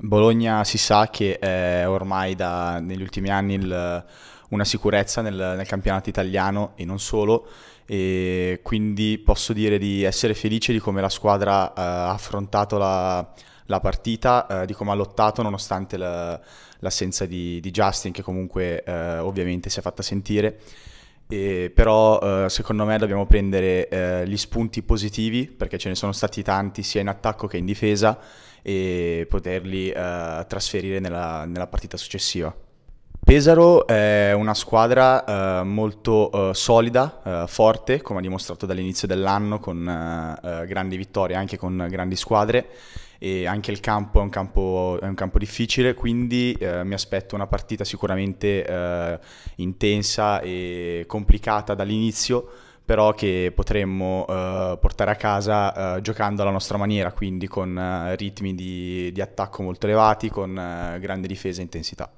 Bologna si sa che è ormai da, negli ultimi anni il, una sicurezza nel, nel, campionato italiano e non solo e quindi posso dire di essere felice di come la squadra eh, ha affrontato la, la partita, eh, di come ha lottato nonostante l'assenza di, di, Justin che comunque eh, ovviamente si è fatta sentire e, però eh, secondo me dobbiamo prendere eh, gli spunti positivi, perché ce ne sono stati tanti sia in attacco che in difesa, e poterli eh, trasferire nella, nella, partita successiva. Pesaro è una squadra eh, molto eh, solida, eh, forte, come ha dimostrato dall'inizio dell'anno, con grandi vittorie anche con grandi squadre e anche il campo è un campo, è un campo difficile, quindi eh, mi aspetto una partita sicuramente eh, intensa e complicata dall'inizio, però che potremmo eh, portare a casa eh, giocando alla nostra maniera, quindi con eh, ritmi di, di, attacco molto elevati, con eh, grande difesa e intensità.